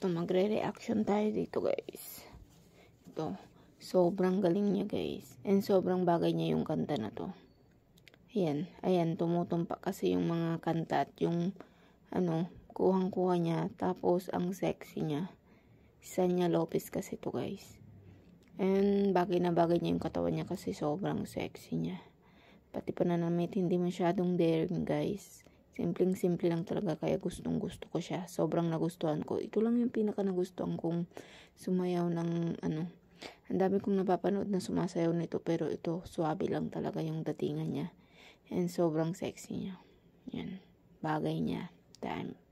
So, magre-reaction tayo dito, guys. Ito. Sobrang galing niya, guys. And sobrang bagay niya yung kanta na to. Ayan. Ayan, tumutumpak kasi yung mga kanta at yung, ano, kuhang-kuha niya. Tapos, ang sexy niya. Sanya Lopez kasi to, guys. And, bagay na bagay niya yung katawan niya kasi sobrang sexy niya. Pati pananamit, hindi masyadong daring, guys. Simpleng-simple lang talaga kaya gustong gusto ko siya. Sobrang nagustuhan ko. Ito lang yung pinaka nagustuhan kong sumayaw ng ano. Ang dami kong napapanood na sumasayaw nito pero ito suabe lang talaga yung datingan niya. And sobrang sexy niya. Yan. Bagay niya. Time.